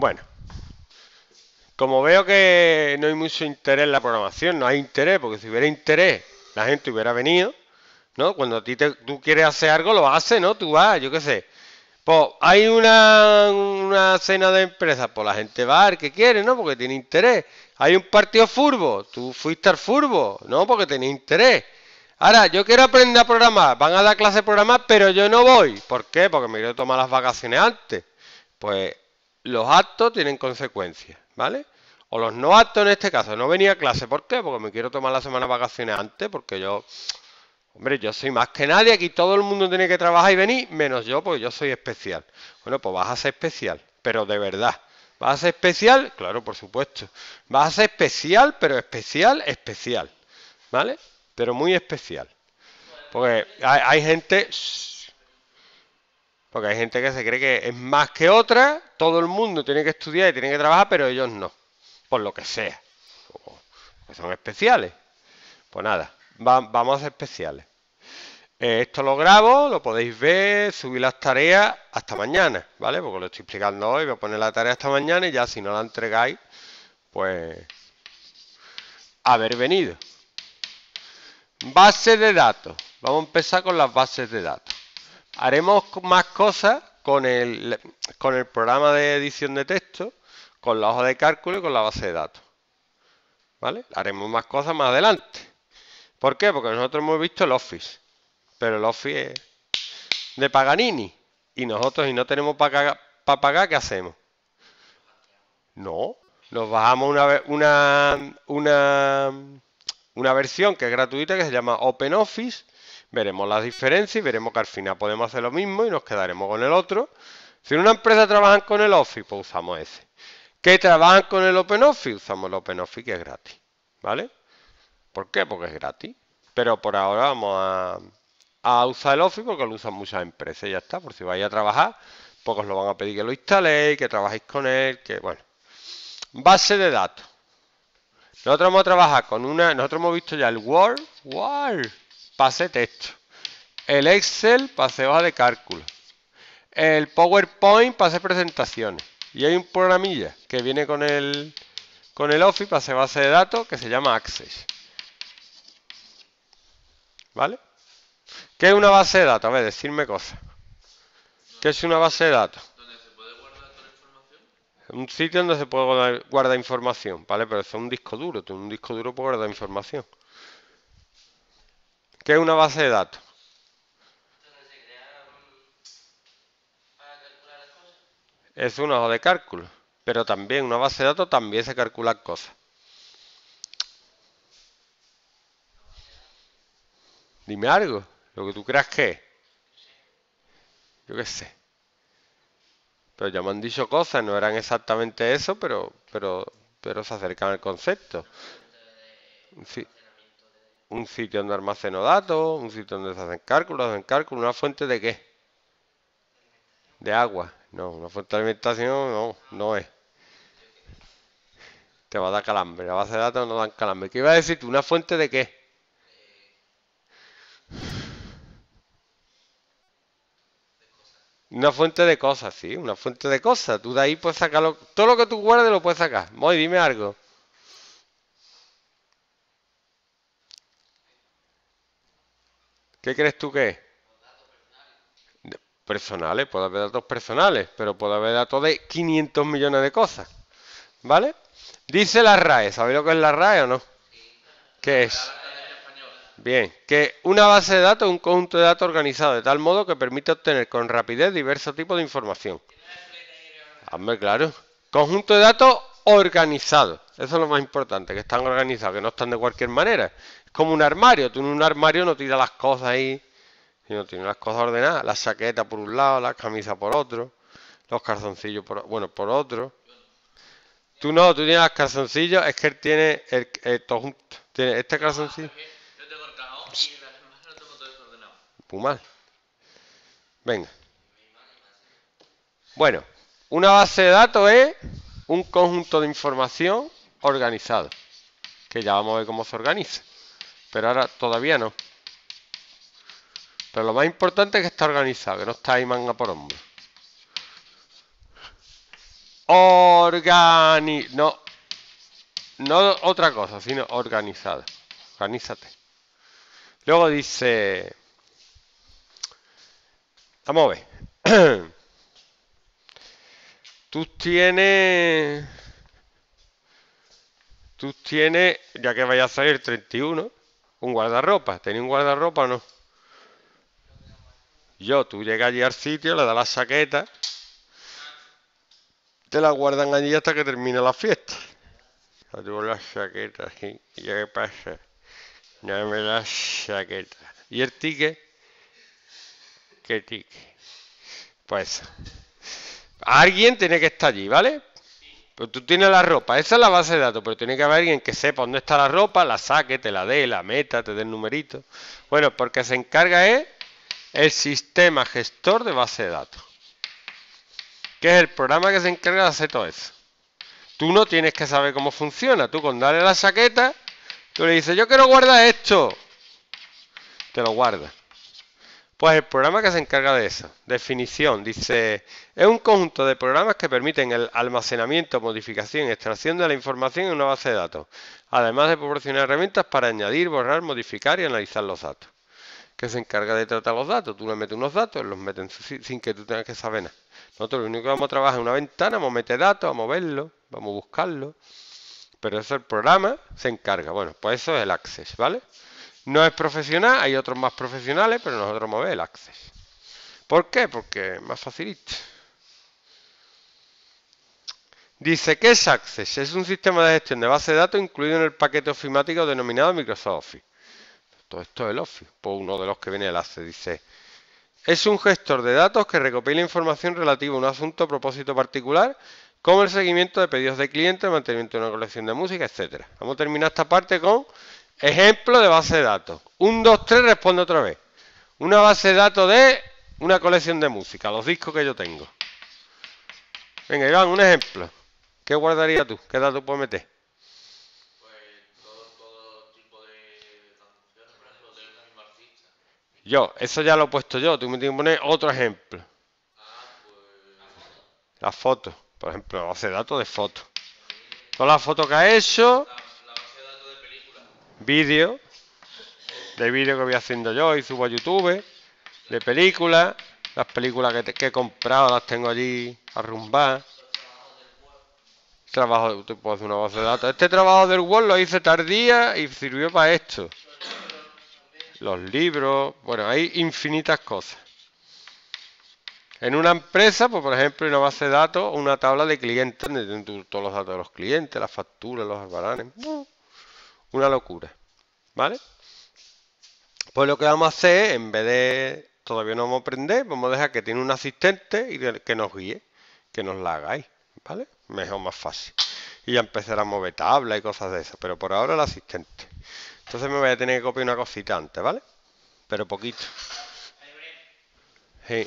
Bueno, como veo que no hay mucho interés en la programación, no hay interés, porque si hubiera interés, la gente hubiera venido, ¿no? Cuando a ti tú quieres hacer algo, lo haces, ¿no? Tú vas, yo qué sé. Pues hay una, cena de empresa, pues la gente va al que quiere, ¿no? Porque tiene interés. Hay un partido furbo, tú fuiste al furbo, ¿no? Porque tenía interés. Ahora, yo quiero aprender a programar, van a dar clase de programar, pero yo no voy. ¿Por qué? Porque me quiero tomar las vacaciones antes. Pues los actos tienen consecuencias, ¿vale? O los no actos en este caso. No venía a clase, ¿por qué? Porque me quiero tomar la semana vacaciones antes, porque yo... Hombre, yo soy más que nadie, aquí todo el mundo tiene que trabajar y venir, menos yo, porque yo soy especial. Bueno, pues vas a ser especial, pero de verdad. ¿Vas a ser especial? Claro, por supuesto. Vas a ser especial, pero especial, especial. ¿Vale? Pero muy especial. Porque hay, hay gente... Porque hay gente que se cree que es más que otra, todo el mundo tiene que estudiar y tiene que trabajar, pero ellos no, por lo que sea. son especiales. Pues nada, vamos a ser especiales. Eh, esto lo grabo, lo podéis ver, Subí las tareas hasta mañana, ¿vale? Porque lo estoy explicando hoy, voy a poner la tarea hasta mañana y ya si no la entregáis, pues haber venido. Base de datos. Vamos a empezar con las bases de datos. Haremos más cosas con el, programa de edición de texto, con la hoja de cálculo y con la base de datos. ¿Vale? Haremos más cosas más adelante. ¿Por qué? Porque nosotros hemos visto el Office. Pero el Office es de Paganini. Y nosotros, si no tenemos para pagar, ¿qué hacemos? No. Nos bajamos una, una, una versión que es gratuita que se llama OpenOffice. Veremos las diferencias y veremos que al final podemos hacer lo mismo y nos quedaremos con el otro. Si una empresa trabajan con el Office, pues usamos ese. Que trabajan con el OpenOffice? usamos el Open que es gratis. ¿Vale? ¿Por qué? Porque es gratis. Pero por ahora vamos a, usar el Office porque lo usan muchas empresas y ya está. Por si vais a trabajar, pues os lo van a pedir que lo instaléis, que trabajéis con él, que bueno. Base de datos. Nosotros vamos a trabajar con una... Nosotros hemos visto ya el Word. Word pase texto. El Excel, pase hoja de cálculo. El PowerPoint, pase presentaciones. Y hay un programilla que viene con el, con el Office, pase base de datos, que se llama Access. ¿Vale? ¿Qué es una base de datos? A ver, decirme cosas. ¿Qué es una base de datos? un sitio donde se puede guardar información, ¿vale? Pero es un disco duro, tú un disco duro puedes guardar información. ¿Qué es una base de datos? Es un ojo de cálculo, pero también una base de datos también se calculan cosas. Dime algo, lo que tú creas que es. Yo qué sé. Pero ya me han dicho cosas, no eran exactamente eso, pero, pero, pero se acercan al concepto. Sí un sitio donde almaceno datos, un sitio donde se hacen cálculos, hacen cálculos, una fuente de qué? De agua. No, una fuente de alimentación no, no es. Te va a dar calambre. La base de datos no dan calambre. ¿Qué iba a decir tú? ¿Una fuente de qué? Una fuente de cosas, sí, una fuente de cosas. Tú de ahí puedes sacar todo lo que tú guardes lo puedes sacar. Moy, dime algo. ¿Qué crees tú que es? Personales, puede haber datos personales, pero puede haber datos de 500 millones de cosas. ¿Vale? Dice la RAE, ¿sabéis lo que es la RAE o no? ¿Qué es? Bien, que una base de datos es un conjunto de datos organizado de tal modo que permite obtener con rapidez diversos tipos de información. Hazme claro. Conjunto de datos organizado. Eso es lo más importante, que están organizados, que no están de cualquier manera. Es como un armario, tú en un armario no tiras las cosas ahí, sino tienes las cosas ordenadas, la chaqueta por un lado, la camisa por otro, los calzoncillos por, bueno, por otro. Tú no, tú tienes los calzoncillos, es que él tiene el, el tiene este calzoncillo. Muy ah, Venga. Bueno, una base de datos es un conjunto de información organizado. Que ya vamos a ver cómo se organiza. Pero ahora todavía no. Pero lo más importante es que está organizado, que no está ahí manga por hombro. Organi... No. No otra cosa, sino organizado. Organízate. Luego dice... Vamos a ver. Tú tienes... Tú tienes, ya que vaya a salir 31, un guardarropa. ¿Tenía un guardarropa o no? Yo, tú llegas allí al sitio, le das la chaqueta, te la guardan allí hasta que termine la fiesta. Yo tengo la chaqueta así, ¿y qué pasa? Dame la chaqueta. ¿Y el ticket? ¿Qué ticket? Pues alguien tiene que estar allí, ¿vale? tú tienes la ropa, esa es la base de datos, pero tiene que haber alguien que sepa dónde está la ropa, la saque, te la dé, la meta, te dé el numerito. Bueno, porque se encarga es el sistema gestor de base de datos, que es el programa que se encarga de hacer todo eso. Tú no tienes que saber cómo funciona, tú con darle la saqueta, tú le dices, yo quiero guardar esto, te lo guardas. Pues el programa que se encarga de eso. Definición. Dice, es un conjunto de programas que permiten el almacenamiento, modificación y extracción de la información en una base de datos, además de proporcionar herramientas para añadir, borrar, modificar y analizar los datos. Que se encarga de tratar los datos. Tú le metes unos datos, los meten sin que tú tengas que saber nada. Nosotros lo único que vamos a trabajar es una ventana, vamos a meter datos, a moverlo, vamos a buscarlo. Pero eso el programa se encarga. Bueno, pues eso es el access, ¿vale? no es profesional, hay otros más profesionales, pero nosotros movemos el access. ¿Por qué? Porque es más facilita. Dice, ¿qué es Access? Es un sistema de gestión de base de datos incluido en el paquete ofimático denominado Microsoft Office. Todo esto es el Office, por pues uno de los que viene el Access. Dice, es un gestor de datos que recopila información relativa a un asunto o propósito particular, como el seguimiento de pedidos de clientes, mantenimiento de una colección de música, etc. Vamos a terminar esta parte con Ejemplo de base de datos. Un, dos, tres, responde otra vez. Una base de datos de una colección de música, los discos que yo tengo. Venga, Iván, un ejemplo. ¿Qué guardarías tú? ¿Qué datos puedes meter? Pues todo, tipo de Yo, eso ya lo he puesto yo. Tú me tienes que poner otro ejemplo. Ah, pues... Las foto, Por ejemplo, base de datos de fotos. Todas las fotos que ha hecho... Vídeo. de vídeo que voy haciendo yo y subo a YouTube, de películas, las películas que, he comprado las tengo allí arrumbadas. Trabajo una base de datos. Este trabajo del Word lo hice tardía y sirvió para esto. Los libros, bueno, hay infinitas cosas. En una empresa, pues por ejemplo, una base de datos, una tabla de clientes, donde tienen todos los datos de los clientes, las facturas, los albaranes. Una locura. ¿Vale? Pues lo que vamos a hacer, en vez de... Todavía no vamos a aprender, vamos a dejar que tiene un asistente y que nos guíe, que nos la hagáis, ¿vale? Mejor, más fácil. Y ya empezar a mover tabla y cosas de esas, pero por ahora el asistente. Entonces me voy a tener que copiar una cosita antes, ¿vale? Pero poquito. Sí.